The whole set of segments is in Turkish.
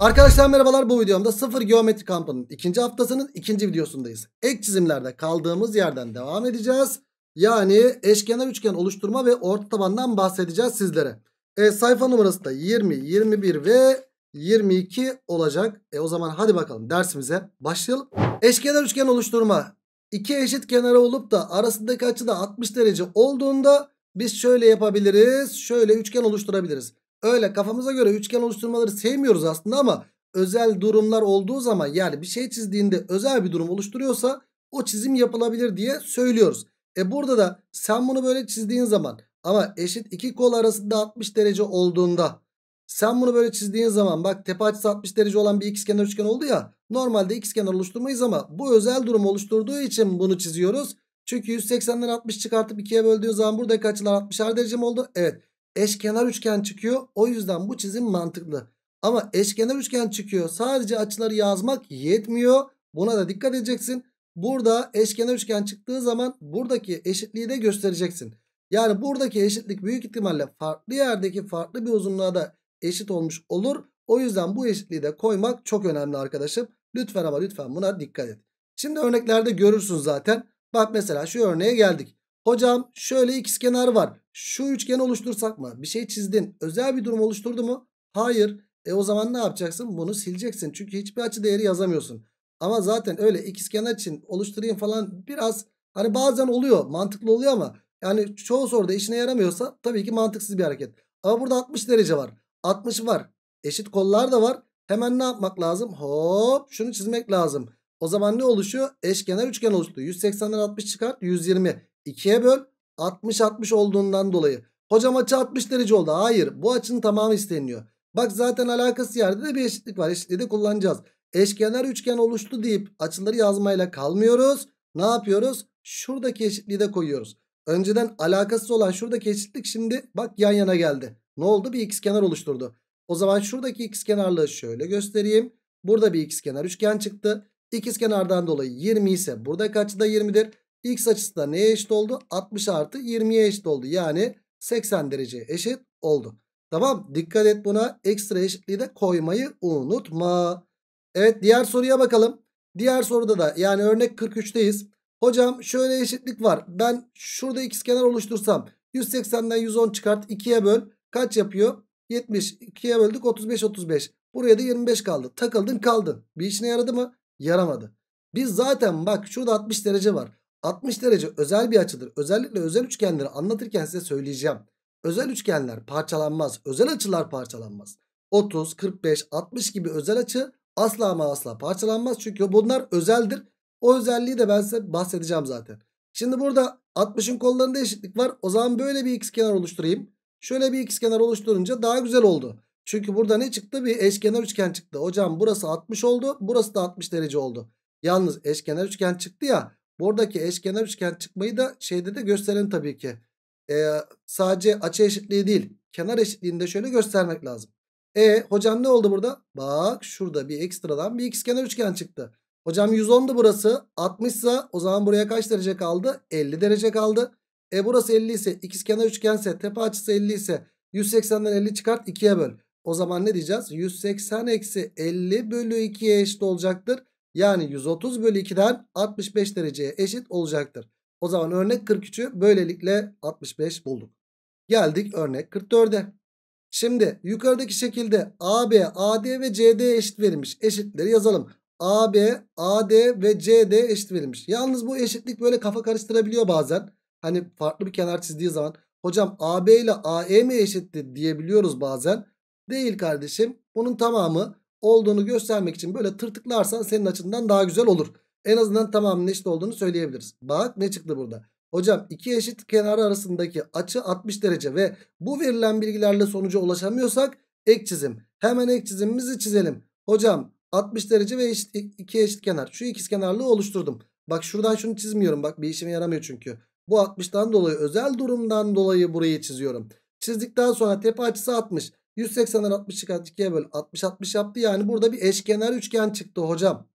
Arkadaşlar merhabalar bu videomda sıfır geometri kampının ikinci haftasının ikinci videosundayız. Ek çizimlerde kaldığımız yerden devam edeceğiz. Yani eşkenar üçgen oluşturma ve orta tabandan bahsedeceğiz sizlere. E, sayfa numarası da 20, 21 ve 22 olacak. E o zaman hadi bakalım dersimize başlayalım. Eşkenar üçgen oluşturma. İki eşit kenara olup da arasındaki açı da 60 derece olduğunda biz şöyle yapabiliriz. Şöyle üçgen oluşturabiliriz. Öyle kafamıza göre üçgen oluşturmaları sevmiyoruz aslında ama özel durumlar olduğu zaman yani bir şey çizdiğinde özel bir durum oluşturuyorsa o çizim yapılabilir diye söylüyoruz. E burada da sen bunu böyle çizdiğin zaman ama eşit iki kol arasında 60 derece olduğunda sen bunu böyle çizdiğin zaman bak tepe açısı 60 derece olan bir ikizkenar üçgen oldu ya. Normalde ikizkenar oluşturmayız ama bu özel durum oluşturduğu için bunu çiziyoruz. Çünkü 180'den 60 çıkartıp ikiye böldüğün zaman buradaki açılar 60'ar derece mi oldu? Evet eşkenar üçgen çıkıyor. O yüzden bu çizim mantıklı. Ama eşkenar üçgen çıkıyor. Sadece açıları yazmak yetmiyor. Buna da dikkat edeceksin. Burada eşkenar üçgen çıktığı zaman buradaki eşitliği de göstereceksin. Yani buradaki eşitlik büyük ihtimalle farklı yerdeki farklı bir uzunluğa da eşit olmuş olur. O yüzden bu eşitliği de koymak çok önemli arkadaşım. Lütfen ama lütfen buna dikkat et. Şimdi örneklerde görürsün zaten. Bak mesela şu örneğe geldik. Hocam şöyle x kenar var. Şu üçgen oluştursak mı? Bir şey çizdin. Özel bir durum oluşturdu mu? Hayır. E o zaman ne yapacaksın? Bunu sileceksin. Çünkü hiçbir açı değeri yazamıyorsun. Ama zaten öyle ikiz kenar için oluşturayım falan biraz hani bazen oluyor. Mantıklı oluyor ama yani çoğu soruda işine yaramıyorsa tabii ki mantıksız bir hareket. Ama burada 60 derece var. 60 var. Eşit kollar da var. Hemen ne yapmak lazım? Hop şunu çizmek lazım. O zaman ne oluşuyor? Eşkenar üçgen oluştu. 180'den 60 çıkart 120. 2'ye böl. 60 60 olduğundan dolayı. Hocam açı 60 derece oldu. Hayır bu açının tamamı isteniyor. Bak zaten alakası yerde de bir eşitlik var. Eşitliği de kullanacağız. Eşkenar üçgen oluştu deyip açıları yazmayla kalmıyoruz. Ne yapıyoruz? Şuradaki eşitliği de koyuyoruz. Önceden alakasız olan şuradaki eşitlik şimdi bak yan yana geldi. Ne oldu? Bir x kenar oluşturdu. O zaman şuradaki x kenarlığı şöyle göstereyim. Burada bir x kenar üçgen çıktı. İkiz kenardan dolayı 20 ise burada kaçı da 20'dir? X açısı da neye eşit oldu? 60 artı 20'ye eşit oldu. Yani 80 dereceye eşit oldu. Tamam dikkat et buna ekstra eşitliği de koymayı unutma. Evet diğer soruya bakalım. Diğer soruda da yani örnek 43'teyiz. Hocam şöyle eşitlik var. Ben şurada x kenar oluştursam 180'den 110 çıkart 2'ye böl. Kaç yapıyor? 70. 2'ye böldük 35 35. Buraya da 25 kaldı. Takıldın kaldın. Bir işine yaradı mı? Yaramadı. Biz zaten bak şurada 60 derece var. 60 derece özel bir açıdır. Özellikle özel üçgenleri anlatırken size söyleyeceğim. Özel üçgenler parçalanmaz. Özel açılar parçalanmaz. 30, 45, 60 gibi özel açı asla ama asla parçalanmaz. Çünkü bunlar özeldir. O özelliği de ben size bahsedeceğim zaten. Şimdi burada 60'ın kollarında eşitlik var. O zaman böyle bir x kenar oluşturayım. Şöyle bir x kenar oluşturunca daha güzel oldu. Çünkü burada ne çıktı? Bir eşkenar üçgen çıktı. Hocam burası 60 oldu. Burası da 60 derece oldu. Yalnız eşkenar üçgen çıktı ya. Buradaki eşkenar üçgen çıkmayı da şeyde de gösterin tabii ki. Ee, sadece açı eşitliği değil kenar eşitliğini de şöyle göstermek lazım. E hocam ne oldu burada? Bak şurada bir ekstradan bir ikizkenar üçgen çıktı. Hocam 110'du burası 60 ise o zaman buraya kaç derece kaldı? 50 derece kaldı. E burası 50 ise ikizkenar üçgense tepe açısı 50 ise 180'den 50 çıkart 2'ye böl. O zaman ne diyeceğiz? 180 eksi 50 bölü 2'ye eşit olacaktır. Yani 130 bölü 2'den 65 dereceye eşit olacaktır. O zaman örnek 43'ü böylelikle 65 bulduk. Geldik örnek 44'e. Şimdi yukarıdaki şekilde AB, AD ve CD eşit verilmiş. Eşitleri yazalım. AB, AD ve CD eşit verilmiş. Yalnız bu eşitlik böyle kafa karıştırabiliyor bazen. Hani farklı bir kenar çizdiği zaman hocam AB ile AE mi eşittir diyebiliyoruz bazen. Değil kardeşim. Bunun tamamı olduğunu göstermek için böyle tırtıklarsan senin açından daha güzel olur. En azından tamamının eşit olduğunu söyleyebiliriz. Bak ne çıktı burada. Hocam iki eşit kenarı arasındaki açı 60 derece ve bu verilen bilgilerle sonuca ulaşamıyorsak ek çizim. Hemen ek çizimimizi çizelim. Hocam 60 derece ve eşit, iki eşit kenar. Şu ikiz kenarlığı oluşturdum. Bak şuradan şunu çizmiyorum. Bak bir işime yaramıyor çünkü. Bu 60'tan dolayı özel durumdan dolayı burayı çiziyorum. Çizdikten sonra tepe açısı 60. 180'den 60 çıkart 2'ye böl 60 60 yaptı. Yani burada bir eşkenar üçgen çıktı hocam.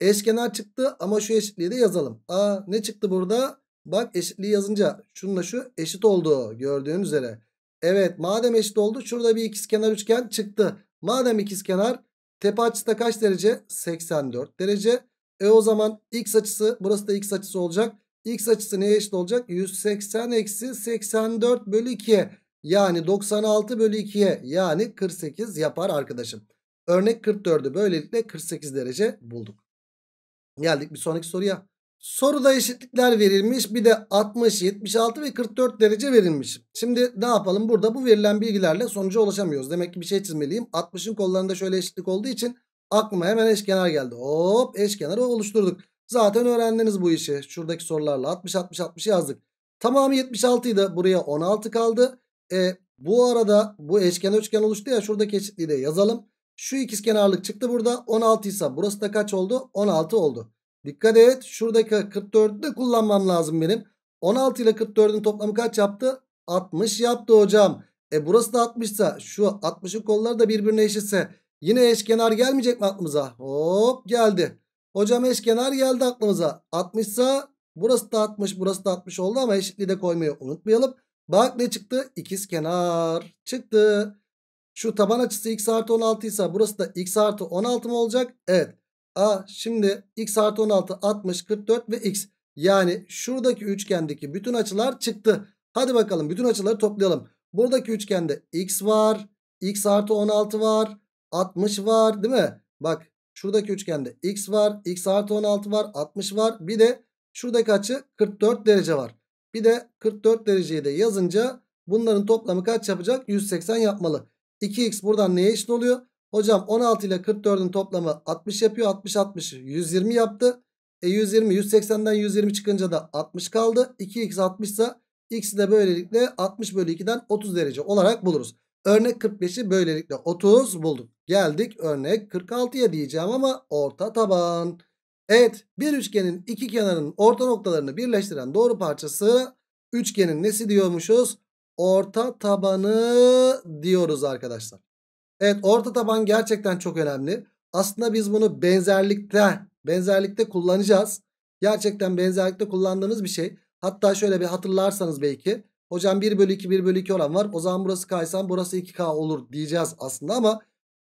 Eşkenar çıktı ama şu eşitliği de yazalım. Aa ne çıktı burada? Bak eşitliği yazınca şununla şu eşit oldu gördüğün üzere. Evet madem eşit oldu şurada bir ikizkenar üçgen çıktı. Madem ikizkenar tepe açısı da kaç derece? 84 derece. E o zaman x açısı burası da x açısı olacak. X açısı neye eşit olacak? 180 eksi 84 bölü 2'ye. Yani 96 bölü 2'ye yani 48 yapar arkadaşım. Örnek 44'ü böylelikle 48 derece bulduk. Geldik bir sonraki soruya. Soruda eşitlikler verilmiş. Bir de 60, 76 ve 44 derece verilmiş. Şimdi ne yapalım? Burada bu verilen bilgilerle sonuca ulaşamıyoruz. Demek ki bir şey çizmeliyim. 60'ın kollarında şöyle eşitlik olduğu için aklıma hemen eşkenar geldi. Hop eşkenarı oluşturduk. Zaten öğrendiniz bu işi. Şuradaki sorularla 60, 60, 60 yazdık. Tamamı 76 idi. Buraya 16 kaldı. E bu arada bu eşken üçgen oluştu ya şuradaki eşitliği de yazalım. Şu ikizkenarlık çıktı burada 16 ise burası da kaç oldu? 16 oldu. Dikkat et şuradaki 44'ü de kullanmam lazım benim. 16 ile 44'ün toplamı kaç yaptı? 60 yaptı hocam. E burası da 60 ise şu 60'ın kolları da birbirine eşitse yine eşkenar gelmeyecek mi aklımıza? Hop geldi. Hocam eşkenar geldi aklımıza. 60 ise burası da 60 burası da 60 oldu ama eşitliği de koymayı unutmayalım. Bak ne çıktı? İkiz kenar çıktı. Şu taban açısı x artı 16 ise burası da x artı 16 mı olacak? Evet. Aa şimdi x artı 16 60 44 ve x. Yani şuradaki üçgendeki bütün açılar çıktı. Hadi bakalım bütün açıları toplayalım. Buradaki üçgende x var. x artı 16 var. 60 var değil mi? Bak şuradaki üçgende x var. x artı 16 var. 60 var. Bir de şuradaki açı 44 derece var. Bir de 44 dereceyi de yazınca bunların toplamı kaç yapacak? 180 yapmalı. 2x buradan neye eşit oluyor? Hocam 16 ile 44'ün toplamı 60 yapıyor. 60 60 120 yaptı. E 120 180'den 120 çıkınca da 60 kaldı. 2x 60 ise x'i de böylelikle 60 bölü 2'den 30 derece olarak buluruz. Örnek 45'i böylelikle 30 bulduk. Geldik örnek 46'ya diyeceğim ama orta taban. Evet bir üçgenin iki kenarının orta noktalarını birleştiren doğru parçası üçgenin nesi diyormuşuz? Orta tabanı diyoruz arkadaşlar. Evet orta taban gerçekten çok önemli. Aslında biz bunu benzerlikte benzerlikte kullanacağız. Gerçekten benzerlikte kullandığımız bir şey. Hatta şöyle bir hatırlarsanız belki. Hocam 1 bölü 2 1 bölü 2 oran var. O zaman burası kaysan, burası 2K olur diyeceğiz aslında ama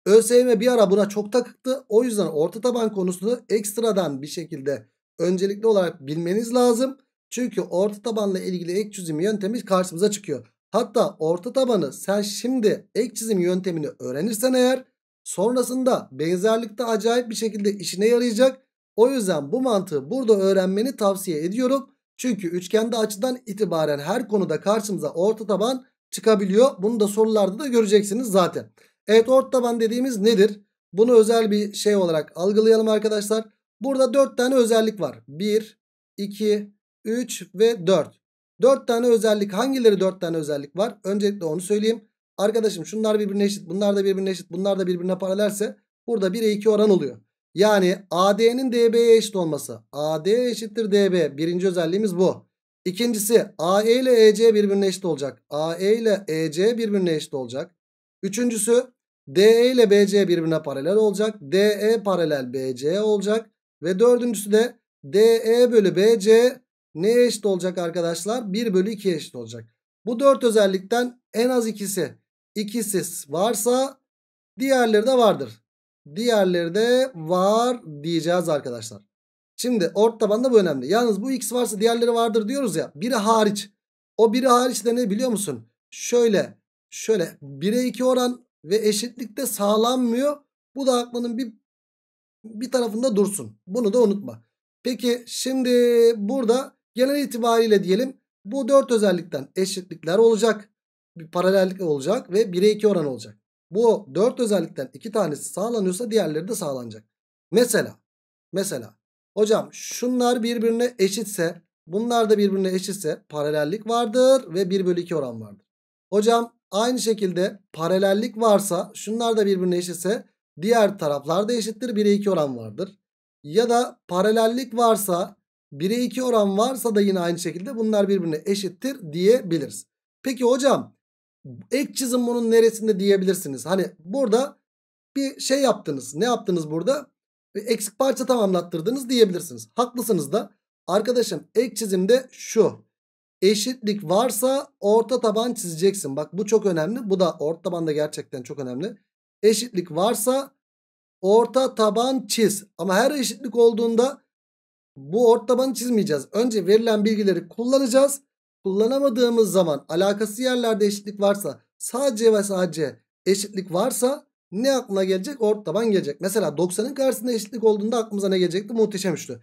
ÖSYM bir ara buna çok takıktı. O yüzden orta taban konusunu ekstradan bir şekilde öncelikli olarak bilmeniz lazım. Çünkü orta tabanla ilgili ek çizim yöntemi karşımıza çıkıyor. Hatta orta tabanı sen şimdi ek çizim yöntemini öğrenirsen eğer sonrasında benzerlikte acayip bir şekilde işine yarayacak. O yüzden bu mantığı burada öğrenmeni tavsiye ediyorum. Çünkü üçgende açıdan itibaren her konuda karşımıza orta taban çıkabiliyor. Bunu da sorularda da göreceksiniz zaten. Evet ort taban dediğimiz nedir? Bunu özel bir şey olarak algılayalım arkadaşlar. Burada 4 tane özellik var. 1, 2, 3 ve 4. 4 tane özellik hangileri 4 tane özellik var? Öncelikle onu söyleyeyim. Arkadaşım şunlar birbirine eşit, bunlar da birbirine eşit, bunlar da birbirine paralelse burada 1'e 2 oran oluyor. Yani AD'nin DB'ye eşit olması. AD eşittir DB. Birinci özelliğimiz bu. İkincisi AE ile EC birbirine eşit olacak. AE ile EC birbirine eşit olacak. Üçüncüsü DE ile BC birbirine paralel olacak. DE paralel BC olacak. Ve dördüncüsü de DE bölü BC neye eşit olacak arkadaşlar? 1 bölü 2 eşit olacak. Bu dört özellikten en az ikisi. İkisi varsa diğerleri de vardır. Diğerleri de var diyeceğiz arkadaşlar. Şimdi ort tabanda bu önemli. Yalnız bu x varsa diğerleri vardır diyoruz ya. Biri hariç. O biri hariç de ne biliyor musun? Şöyle Şöyle 1'e 2 oran ve eşitlikte sağlanmıyor. Bu da aklının bir bir tarafında dursun. Bunu da unutma. Peki şimdi burada genel itibariyle diyelim bu 4 özellikten eşitlikler olacak. Bir paralellik olacak ve 1'e 2 oran olacak. Bu 4 özellikten 2 tanesi sağlanıyorsa diğerleri de sağlanacak. Mesela mesela hocam şunlar birbirine eşitse bunlar da birbirine eşitse paralellik vardır ve 1 bölü 2 oran vardır. Hocam Aynı şekilde paralellik varsa şunlar da birbirine eşitse diğer taraflar da eşittir. 1'e 2 oran vardır. Ya da paralellik varsa 1'e 2 oran varsa da yine aynı şekilde bunlar birbirine eşittir diyebiliriz. Peki hocam ek çizim bunun neresinde diyebilirsiniz. Hani burada bir şey yaptınız. Ne yaptınız burada? Eksik parça tamamlattırdınız diyebilirsiniz. Haklısınız da. Arkadaşım ek çizimde şu eşitlik varsa orta taban çizeceksin. Bak bu çok önemli. Bu da orta tabanda gerçekten çok önemli. Eşitlik varsa orta taban çiz. Ama her eşitlik olduğunda bu orta tabanı çizmeyeceğiz. Önce verilen bilgileri kullanacağız. Kullanamadığımız zaman alakası yerlerde eşitlik varsa sadece ve sadece eşitlik varsa ne aklına gelecek? Orta taban gelecek. Mesela 90'ın karşısında eşitlik olduğunda aklımıza ne gelecekti? Muhteşem üçlü.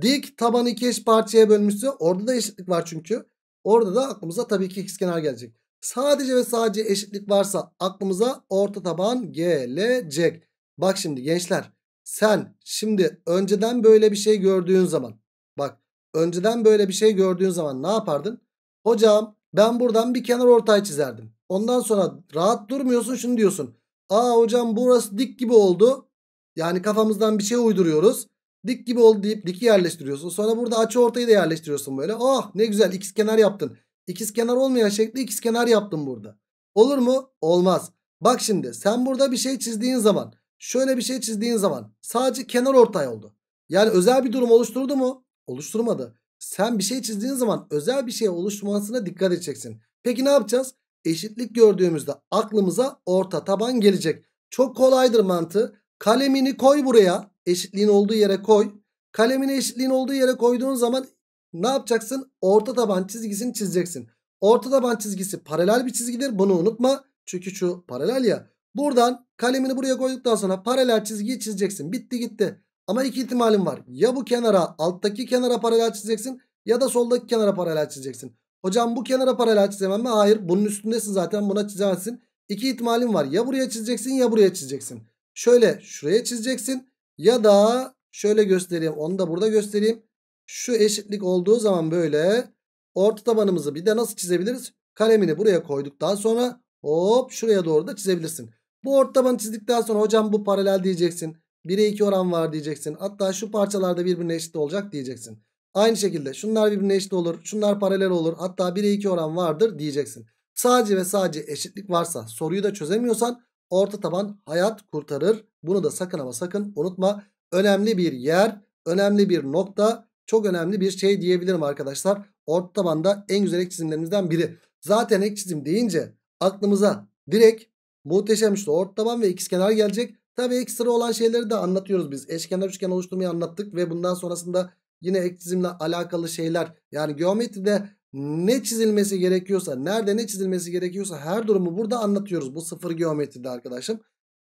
Dik tabanı iki eş parçaya bölmüşse orada da eşitlik var çünkü. Orada da aklımıza tabii ki kenar gelecek. Sadece ve sadece eşitlik varsa aklımıza orta taban gelecek. Bak şimdi gençler sen şimdi önceden böyle bir şey gördüğün zaman bak önceden böyle bir şey gördüğün zaman ne yapardın? Hocam ben buradan bir kenar ortay çizerdim. Ondan sonra rahat durmuyorsun şunu diyorsun. Aa hocam burası dik gibi oldu. Yani kafamızdan bir şey uyduruyoruz. Dik gibi oldu deyip diki yerleştiriyorsun. Sonra burada açı ortayı da yerleştiriyorsun böyle. Oh ne güzel ikiz kenar yaptın. İkiz kenar olmayan şekli ikiz kenar yaptın burada. Olur mu? Olmaz. Bak şimdi sen burada bir şey çizdiğin zaman şöyle bir şey çizdiğin zaman sadece kenar ortay oldu. Yani özel bir durum oluşturdu mu? Oluşturmadı. Sen bir şey çizdiğin zaman özel bir şey oluşmasına dikkat edeceksin. Peki ne yapacağız? Eşitlik gördüğümüzde aklımıza orta taban gelecek. Çok kolaydır mantığı. Kalemini koy buraya eşitliğin olduğu yere koy. Kalemini eşitliğin olduğu yere koyduğun zaman ne yapacaksın? Orta taban çizgisini çizeceksin. Orta taban çizgisi paralel bir çizgidir. Bunu unutma. Çünkü şu paralel ya. Buradan kalemini buraya koyduktan sonra paralel çizgiyi çizeceksin. Bitti gitti. Ama iki ihtimalin var. Ya bu kenara alttaki kenara paralel çizeceksin ya da soldaki kenara paralel çizeceksin. Hocam bu kenara paralel çizemem mi? Hayır. Bunun üstündesin zaten buna çizemezsin. İki ihtimalin var. Ya buraya çizeceksin ya buraya çizeceksin. Şöyle şuraya çizeceksin. Ya da şöyle göstereyim. Onu da burada göstereyim. Şu eşitlik olduğu zaman böyle orta tabanımızı bir de nasıl çizebiliriz? Kalemini buraya koyduktan sonra hop şuraya doğru da çizebilirsin. Bu orta tabanı çizdikten sonra hocam bu paralel diyeceksin. 1'e 2 oran var diyeceksin. Hatta şu parçalarda birbirine eşit olacak diyeceksin. Aynı şekilde şunlar birbirine eşit olur. Şunlar paralel olur. Hatta 1'e 2 oran vardır diyeceksin. Sadece ve sadece eşitlik varsa soruyu da çözemiyorsan orta taban hayat kurtarır. Bunu da sakın ama sakın unutma. Önemli bir yer, önemli bir nokta, çok önemli bir şey diyebilirim arkadaşlar. Orta tabanda en güzel ek çizimlerimizden biri. Zaten ek çizim deyince aklımıza direkt muhteşem işte orta taban ve ikizkenar gelecek. Tabii ekstra olan şeyleri de anlatıyoruz biz. Eşkenar üçgen oluşturmayı anlattık ve bundan sonrasında yine ek çizimle alakalı şeyler yani geometride ne çizilmesi gerekiyorsa, nerede ne çizilmesi gerekiyorsa her durumu burada anlatıyoruz. Bu sıfır geometride arkadaşım.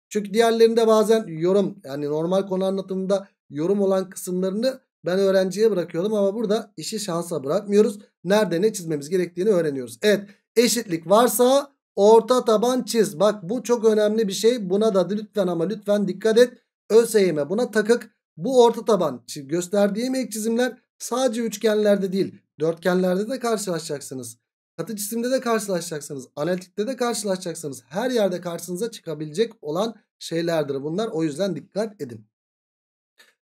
Çünkü diğerlerinde bazen yorum yani normal konu anlatımında yorum olan kısımlarını ben öğrenciye bırakıyordum ama burada işi şansa bırakmıyoruz. Nerede ne çizmemiz gerektiğini öğreniyoruz. Evet eşitlik varsa orta taban çiz. Bak bu çok önemli bir şey. Buna da lütfen ama lütfen dikkat et. ÖSYM buna takık. Bu orta taban gösterdiğim ek çizimler sadece üçgenlerde değil Dörtgenlerde de karşılaşacaksınız. Katı cisimde de karşılaşacaksınız. Analitikte de karşılaşacaksınız. Her yerde karşınıza çıkabilecek olan şeylerdir bunlar. O yüzden dikkat edin.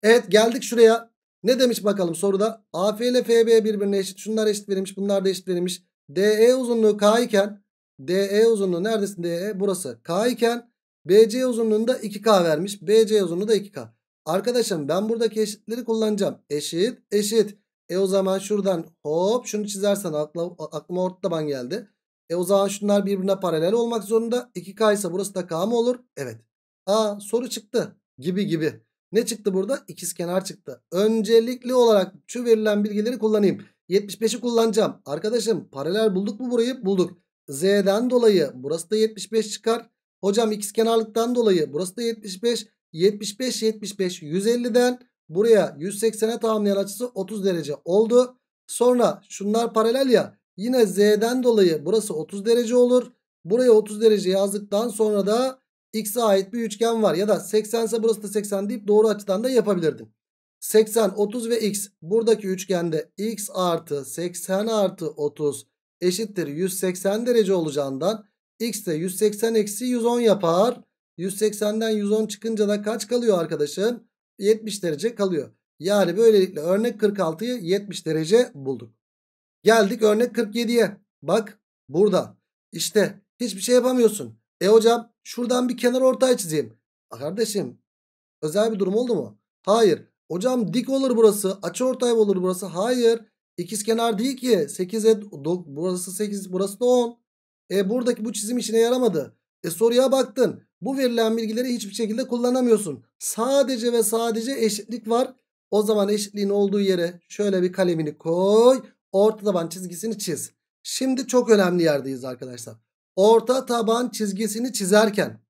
Evet geldik şuraya. Ne demiş bakalım soruda? AF ile FB birbirine eşit. Şunlar eşit verilmiş. Bunlar da eşit verilmiş. DE uzunluğu K iken DE uzunluğu neredesin DE? Burası. K iken BC uzunluğunda 2K vermiş. BC uzunluğu da 2K. Arkadaşım ben buradaki eşitleri kullanacağım. Eşit, eşit. E o zaman şuradan hop şunu çizersen akla, aklıma ortaban geldi. E o zaman şunlar birbirine paralel olmak zorunda. 2K ise burası da K mı olur? Evet. Aa soru çıktı gibi gibi. Ne çıktı burada? İkiz kenar çıktı. Öncelikli olarak şu verilen bilgileri kullanayım. 75'i kullanacağım. Arkadaşım paralel bulduk mu burayı? Bulduk. Z'den dolayı burası da 75 çıkar. Hocam ikiz kenarlıktan dolayı burası da 75. 75 75 150'den Buraya 180'e tamamlayan açısı 30 derece oldu. Sonra şunlar paralel ya. Yine Z'den dolayı burası 30 derece olur. Buraya 30 derece yazdıktan sonra da X'e ait bir üçgen var. Ya da 80 ise burası da 80 deyip doğru açıdan da yapabilirdin. 80, 30 ve X. Buradaki üçgende X artı 80 artı 30 eşittir 180 derece olacağından X de 180 eksi 110 yapar. 180'den 110 çıkınca da kaç kalıyor arkadaşım? 70 derece kalıyor. Yani böylelikle örnek 46'yı 70 derece bulduk. Geldik örnek 47'ye. Bak burada. İşte hiçbir şey yapamıyorsun. E hocam şuradan bir kenar ortay çizeyim. A kardeşim özel bir durum oldu mu? Hayır. Hocam dik olur burası. Açı ortay olur burası. Hayır. İkiz kenar değil ki. 8'e burası 8 burası da 10. E buradaki bu çizim işine yaramadı. E soruya baktın. Bu verilen bilgileri hiçbir şekilde kullanamıyorsun. Sadece ve sadece eşitlik var. O zaman eşitliğin olduğu yere şöyle bir kalemini koy. Orta taban çizgisini çiz. Şimdi çok önemli yerdeyiz arkadaşlar. Orta taban çizgisini çizerken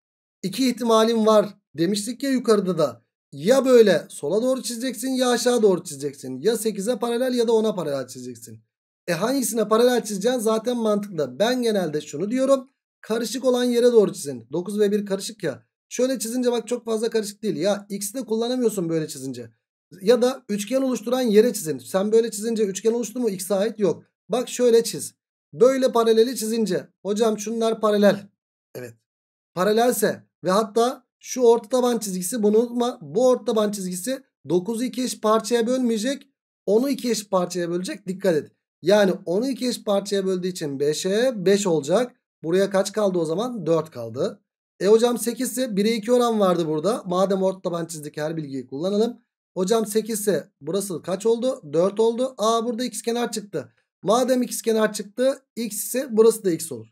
iki ihtimalim var demiştik ya yukarıda da. Ya böyle sola doğru çizeceksin ya aşağı doğru çizeceksin. Ya 8'e paralel ya da 10'a paralel çizeceksin. E hangisine paralel çizeceksin zaten mantıklı. Ben genelde şunu diyorum karışık olan yere doğru çizin. 9 ve 1 karışık ya. Şöyle çizince bak çok fazla karışık değil. Ya x'i de kullanamıyorsun böyle çizince. Ya da üçgen oluşturan yere çizin. Sen böyle çizince üçgen oluştu mu x'e ait yok. Bak şöyle çiz. Böyle paraleli çizince. Hocam şunlar paralel. Evet. Paralelse ve hatta şu orta taban çizgisi bunu unutma. Bu orta taban çizgisi 9'u 2 eş parçaya bölmeyecek. 10'u 2 eş parçaya bölecek. Dikkat et. Yani 10'u 2 eş parçaya böldüğü için 5'e 5 olacak. Buraya kaç kaldı o zaman? 4 kaldı. E hocam 8 ise 1'e 2 oran vardı burada. Madem ort taban çizdik her bilgiyi kullanalım. Hocam 8 ise burası kaç oldu? 4 oldu. Aa burada x kenar çıktı. Madem x kenar çıktı x ise burası da x olur.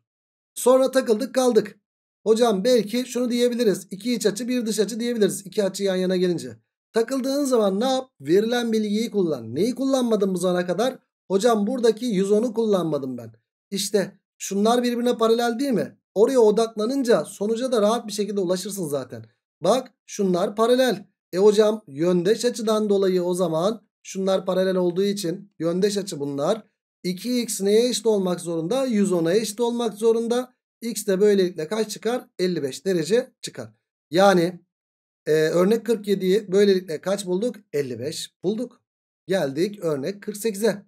Sonra takıldık kaldık. Hocam belki şunu diyebiliriz. 2 iç açı 1 dış açı diyebiliriz. 2 açı yan yana gelince. Takıldığın zaman ne yap? Verilen bilgiyi kullan. Neyi kullanmadım bu zamana kadar? Hocam buradaki 110'u kullanmadım ben. İşte Şunlar birbirine paralel değil mi? Oraya odaklanınca sonuca da rahat bir şekilde ulaşırsın zaten. Bak şunlar paralel. E hocam yöndeş açıdan dolayı o zaman şunlar paralel olduğu için yöndeş açı bunlar. 2x neye eşit olmak zorunda? 110'a eşit olmak zorunda. X de böylelikle kaç çıkar? 55 derece çıkar. Yani e, örnek 47'yi böylelikle kaç bulduk? 55 bulduk. Geldik örnek 48'e.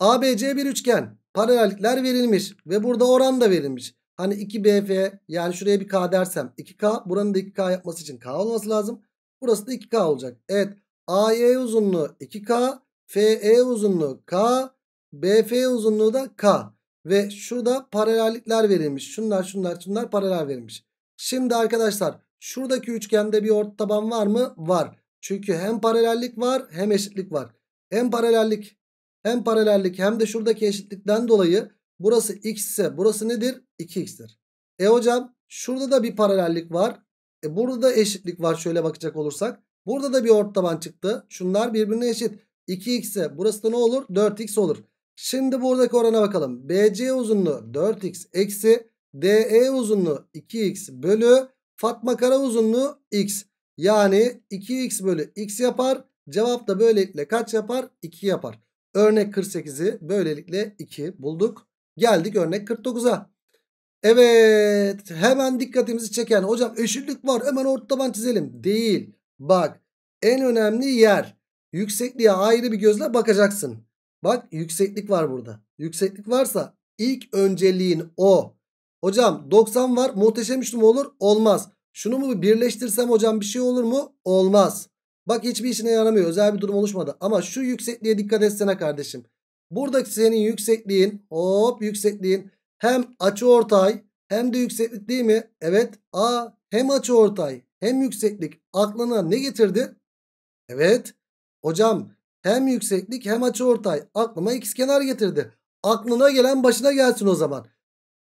ABC bir üçgen paralellikler verilmiş ve burada oran da verilmiş. Hani 2BF yani şuraya bir K dersem 2K buranın da 2K yapması için K olması lazım. Burası da 2K olacak. Evet AE uzunluğu 2K FE uzunluğu K BF uzunluğu da K. Ve şurada paralellikler verilmiş. Şunlar şunlar şunlar paralel verilmiş. Şimdi arkadaşlar şuradaki üçgende bir orta taban var mı? Var. Çünkü hem paralellik var hem eşitlik var. Hem paralellik hem paralellik hem de şuradaki eşitlikten dolayı burası x ise burası nedir? 2x'tir. E hocam şurada da bir paralellik var. E burada da eşitlik var şöyle bakacak olursak. Burada da bir ort taban çıktı. Şunlar birbirine eşit. 2x ise burası da ne olur? 4x olur. Şimdi buradaki orana bakalım. BC uzunluğu 4x eksi DE uzunluğu 2x bölü Fatma Kara uzunluğu x. Yani 2x bölü x yapar. Cevap da böylelikle kaç yapar? 2 yapar. Örnek 48'i böylelikle 2 bulduk. Geldik örnek 49'a. Evet hemen dikkatimizi çeken hocam eşitlik var hemen orta taban çizelim. Değil. Bak en önemli yer yüksekliğe ayrı bir gözle bakacaksın. Bak yükseklik var burada. Yükseklik varsa ilk önceliğin o. Hocam 90 var muhteşem üçlü mü olur? Olmaz. Şunu mu birleştirsem hocam bir şey olur mu? Olmaz. Bak hiçbir işine yaramıyor. Özel bir durum oluşmadı. Ama şu yüksekliğe dikkat etsene kardeşim. Buradaki senin yüksekliğin hop yüksekliğin hem açı ortay hem de yükseklik değil mi? Evet. A hem açı ortay hem yükseklik aklına ne getirdi? Evet. Hocam hem yükseklik hem açı ortay aklıma x kenar getirdi. Aklına gelen başına gelsin o zaman.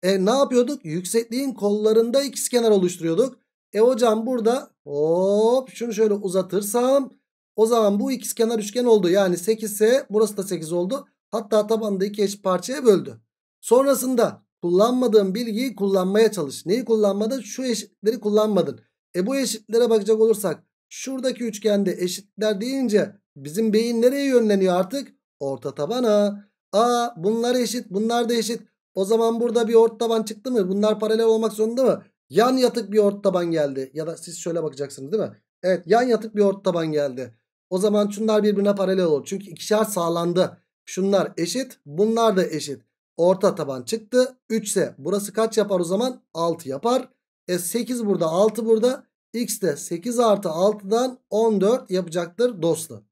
E ne yapıyorduk? Yüksekliğin kollarında x kenar oluşturuyorduk. E hocam burada hop şunu şöyle uzatırsam o zaman bu ikiz kenar üçgen oldu. Yani 8 ise burası da 8 oldu. Hatta tabanını da iki eşit parçaya böldü. Sonrasında kullanmadığın bilgiyi kullanmaya çalış. Neyi kullanmadın? Şu eşitleri kullanmadın. E bu eşitlere bakacak olursak şuradaki üçgende eşitler deyince bizim beyin nereye yönleniyor artık? Orta tabana. Aa bunlar eşit bunlar da eşit. O zaman burada bir orta taban çıktı mı? Bunlar paralel olmak zorunda mı? Yan yatık bir ort taban geldi. Ya da siz şöyle bakacaksınız değil mi? Evet yan yatık bir ort taban geldi. O zaman şunlar birbirine paralel olur. Çünkü ikişer sağlandı. Şunlar eşit. Bunlar da eşit. Orta taban çıktı. 3 ise burası kaç yapar o zaman? 6 yapar. E 8 burada 6 burada. X de 8 artı 6'dan 14 yapacaktır dostum.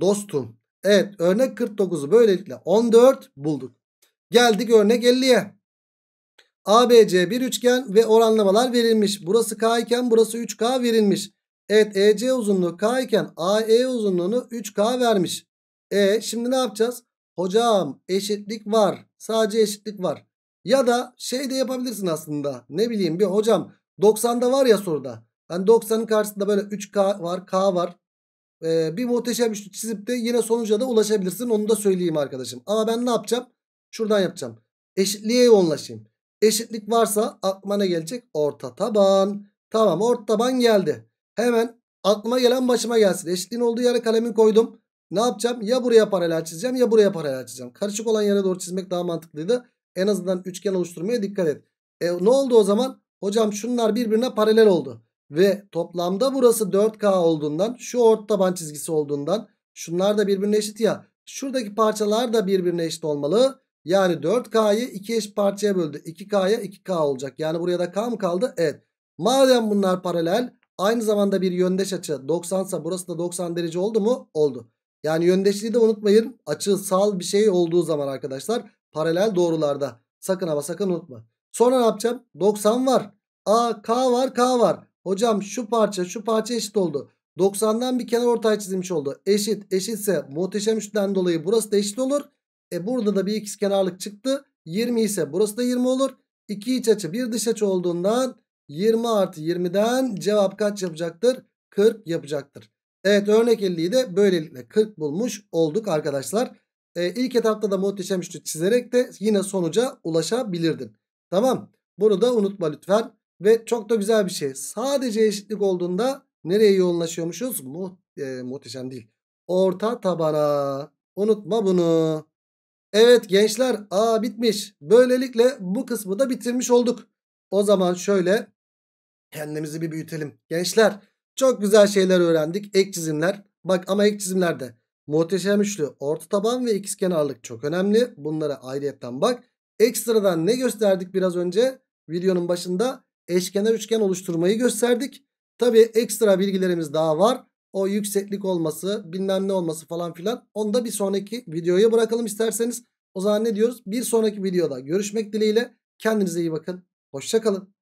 Dostum. Evet örnek 49'u böylelikle 14 bulduk. Geldik örnek 50'ye. ABC bir üçgen ve oranlamalar verilmiş. Burası K iken burası 3K verilmiş. Evet EC uzunluğu K iken AE uzunluğunu 3K vermiş. E şimdi ne yapacağız? Hocam eşitlik var. Sadece eşitlik var. Ya da şey de yapabilirsin aslında. Ne bileyim bir hocam 90'da var ya soruda. Yani 90'ın karşısında böyle 3K var K var. Ee, bir muhteşem üçlü çizip de yine sonuca da ulaşabilirsin. Onu da söyleyeyim arkadaşım. Ama ben ne yapacağım? Şuradan yapacağım. Eşitliğe yoğunlaşayım. Eşitlik varsa aklıma ne gelecek? Orta taban. Tamam orta taban geldi. Hemen aklıma gelen başıma gelsin. Eşitliğin olduğu yere kalemi koydum. Ne yapacağım? Ya buraya paralel çizeceğim ya buraya paralel çizeceğim. Karışık olan yere doğru çizmek daha mantıklıydı. En azından üçgen oluşturmaya dikkat et. E, ne oldu o zaman? Hocam şunlar birbirine paralel oldu. Ve toplamda burası 4K olduğundan şu orta taban çizgisi olduğundan şunlar da birbirine eşit ya. Şuradaki parçalar da birbirine eşit olmalı. Yani 4K'yı 2 eş parçaya böldü. 2K'ya 2K olacak. Yani buraya da K mı kaldı? Evet. Madem bunlar paralel aynı zamanda bir yöndeş açı 90 sa burası da 90 derece oldu mu? Oldu. Yani yöndeşliği de unutmayın. sal bir şey olduğu zaman arkadaşlar paralel doğrularda. Sakın ama sakın unutma. Sonra ne yapacağım? 90 var. A, K var, K var. Hocam şu parça, şu parça eşit oldu. 90'dan bir kenar ortaya çizilmiş oldu. Eşit, eşitse muhteşem üçlüden dolayı burası da eşit olur. E burada da bir ikiz kenarlık çıktı. 20 ise burası da 20 olur. 2 iç açı bir dış açı olduğundan 20 artı 20'den cevap kaç yapacaktır? 40 yapacaktır. Evet örnek 50'yi de böylelikle 40 bulmuş olduk arkadaşlar. Ee, ilk etapta da muhteşem üçlü çizerek de yine sonuca ulaşabilirdin. Tamam bunu da unutma lütfen. Ve çok da güzel bir şey. Sadece eşitlik olduğunda nereye yoğunlaşıyormuşuz? Mu e, muhteşem değil. Orta tabana. Unutma bunu. Evet gençler A bitmiş. Böylelikle bu kısmı da bitirmiş olduk. O zaman şöyle kendimizi bir büyütelim. Gençler çok güzel şeyler öğrendik. Ek çizimler. Bak ama ek çizimlerde muhteşem üçlü, orta taban ve ikizkenarlık çok önemli. Bunlara ayrıyetten bak. Ekstradan ne gösterdik biraz önce? Videonun başında eşkenar üçgen oluşturmayı gösterdik. Tabii ekstra bilgilerimiz daha var o yükseklik olması bilmem ne olması falan filan onu da bir sonraki videoya bırakalım isterseniz. O zaman ne diyoruz? Bir sonraki videoda görüşmek dileğiyle kendinize iyi bakın. Hoşçakalın.